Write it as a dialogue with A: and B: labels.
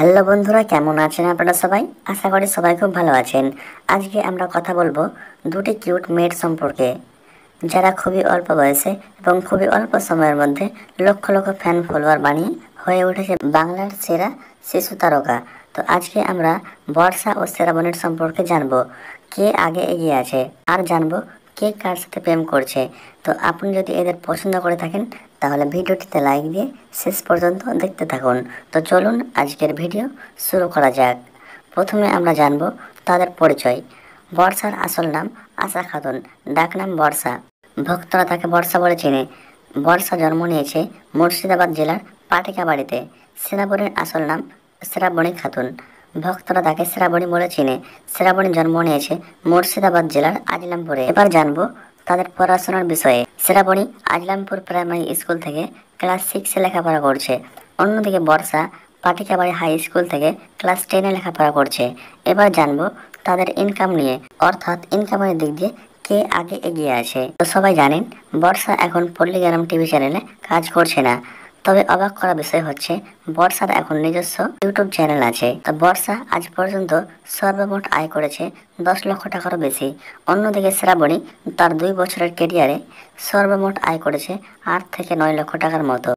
A: hello বন্ধুরা কেমন আছেন আপনারা সবাই আশা করি সবাই খুব ভালো আছেন আজকে আমরা কথা বলবো দুটি কিউট মেয়ের সম্পর্কে যারা খুবই অল্প বয়সে এবং খুবই অল্প সময়ের মধ্যে লক্ষ লক্ষ ফ্যান ফলোয়ার বানিয়ে হয়ে উঠেছে বাংলার সেরা শিশু তারকা তো আজকে আমরা বর্ষা ও সেরাবনের সম্পর্কে জানবো কে আগে এগিয়ে আছে আর জানবো কে কার সাথে প্রেম করছে তো আপনি যদি এদের পছন্দ করে থাকেন তাহলে ভিডিওটিতে লাইক দিয়ে শেষ পর্যন্ত দেখতে থাকুন তো চলুন আজকের ভিডিও শুরু করা যাক প্রথমে আমরা জানব তাদের পরিচয় বর্ষার আসল নাম আশা খাতুন ডাকনাম বর্ষা ভক্তরা তাকে বর্ষা বলে চেনে বর্ষা জন্ম নিয়েছে মুর্শিদাবাদ জেলার পাটিকা বাড়িতে আসল নাম সেরাবণী খাতুন ভক্তরা তাকে শ্রাবণী বলে চিনে শ্রাবণী জন্ম নিয়েছে মুর্শিদাবাদ জেলার আজিলামপুরে এবার জানবো তাদের পড়াশোনার বিষয়ে শ্রাবণী আজিলামপুর প্রাইমারি স্কুল থেকে ক্লাস সিক্সে লেখাপড়া করছে অন্যদিকে বর্ষা পাটিকাবাড়ি হাই স্কুল থেকে ক্লাস টেনে লেখাপড়া করছে এবার জানবো তাদের ইনকাম নিয়ে অর্থাৎ ইনকামের দিক দিয়ে কে আগে এগিয়ে আছে তো সবাই জানেন বর্ষা এখন পল্লীগ্রাম টিভি চ্যানেলে কাজ করছে না তবে অবাক করা বিষয় হচ্ছে বর্ষার এখন নিজস্ব ইউটিউব চ্যানেল আছে তো বর্ষা আজ পর্যন্ত সর্বমোট আয় করেছে দশ লক্ষ টাকারও বেশি অন্যদিকে শ্রাবণী তার দুই বছরের কেরিয়ারে সর্বমোট আয় করেছে আট থেকে নয় লক্ষ টাকার মতো